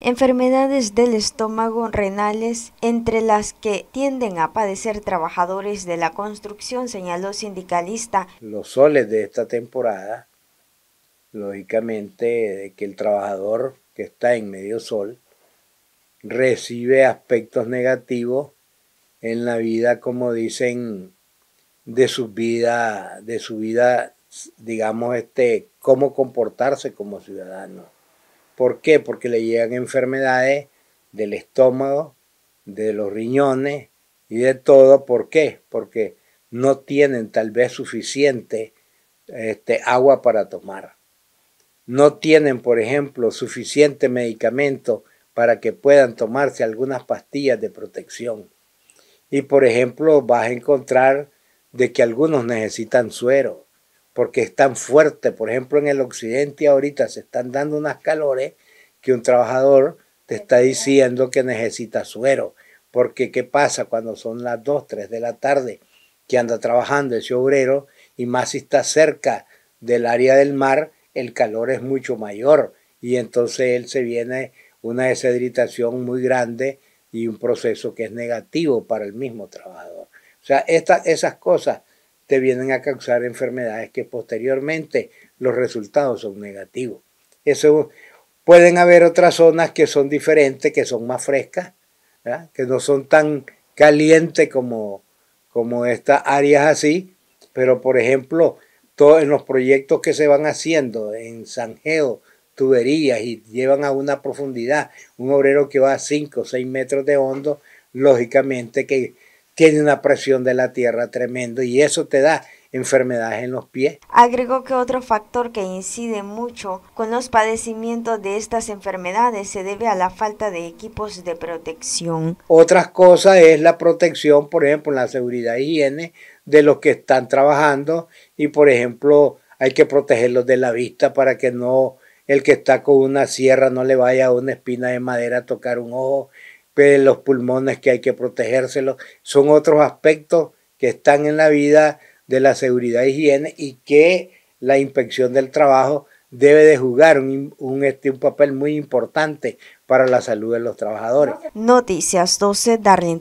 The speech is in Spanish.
Enfermedades del estómago renales, entre las que tienden a padecer trabajadores de la construcción, señaló sindicalista. Los soles de esta temporada, lógicamente, de que el trabajador que está en medio sol recibe aspectos negativos en la vida, como dicen, de su vida, de su vida, digamos, este, cómo comportarse como ciudadano. ¿Por qué? Porque le llegan enfermedades del estómago, de los riñones y de todo. ¿Por qué? Porque no tienen tal vez suficiente este, agua para tomar. No tienen, por ejemplo, suficiente medicamento para que puedan tomarse algunas pastillas de protección. Y, por ejemplo, vas a encontrar de que algunos necesitan suero, porque es tan fuerte. Por ejemplo, en el occidente ahorita se están dando unas calores que un trabajador te está diciendo que necesita suero. Porque ¿qué pasa cuando son las 2, 3 de la tarde que anda trabajando ese obrero y más si está cerca del área del mar, el calor es mucho mayor y entonces él se viene una deshidratación muy grande y un proceso que es negativo para el mismo trabajador. O sea, esas cosas te vienen a causar enfermedades que posteriormente los resultados son negativos. Eso pueden haber otras zonas que son diferentes, que son más frescas, que no son tan calientes como, como estas áreas así, pero por ejemplo, todos en los proyectos que se van haciendo en Geo, tuberías y llevan a una profundidad, un obrero que va a 5 o 6 metros de hondo, lógicamente que tiene una presión de la tierra tremendo y eso te da enfermedades en los pies. Agregó que otro factor que incide mucho con los padecimientos de estas enfermedades se debe a la falta de equipos de protección. Otra cosa es la protección, por ejemplo, la seguridad y higiene de los que están trabajando y, por ejemplo, hay que protegerlos de la vista para que no el que está con una sierra no le vaya a una espina de madera a tocar un ojo que los pulmones que hay que protegérselos, son otros aspectos que están en la vida de la seguridad e higiene y que la inspección del trabajo debe de jugar un, este, un papel muy importante para la salud de los trabajadores. Noticias 12, Darlene